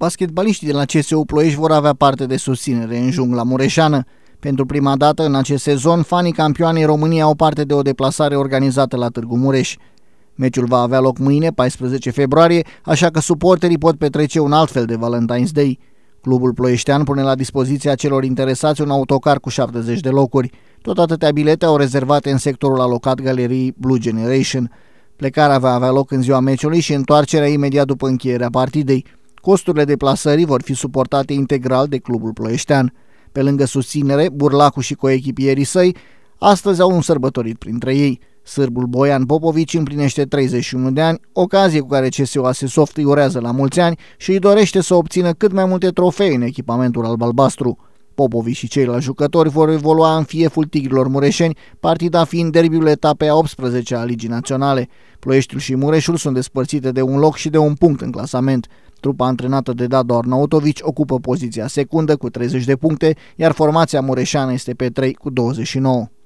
basketbaliștii de la CSU Ploiești vor avea parte de susținere în jungla mureșană. Pentru prima dată în acest sezon, fanii campioanei României au parte de o deplasare organizată la Târgu Mureș. Meciul va avea loc mâine, 14 februarie, așa că suporterii pot petrece un alt fel de Valentine's Day. Clubul ploieștean pune la dispoziția celor interesați un autocar cu 70 de locuri. Tot atâtea bilete au rezervate în sectorul alocat galeriei Blue Generation. Plecarea va avea loc în ziua meciului și întoarcerea imediat după încheierea partidei. Costurile deplasării vor fi suportate integral de clubul ploieștean. Pe lângă susținere, Burlacu și coechipierii săi astăzi au un sărbătorit printre ei. Sârbul Boian Popovici împlinește 31 de ani, ocazie cu care CSU Soft îi urează la mulți ani și îi dorește să obțină cât mai multe trofee în echipamentul alb-albastru. Popovici și ceilalți jucători vor evolua în fieful tigrilor mureșeni, partida fiind derbiul etapei a 18 a Ligii Naționale. Ploieștiul și Mureșul sunt despărțite de un loc și de un punct în clasament. Trupa antrenată de Dado Arnautovic ocupă poziția secundă cu 30 de puncte, iar formația mureșeană este pe 3 cu 29.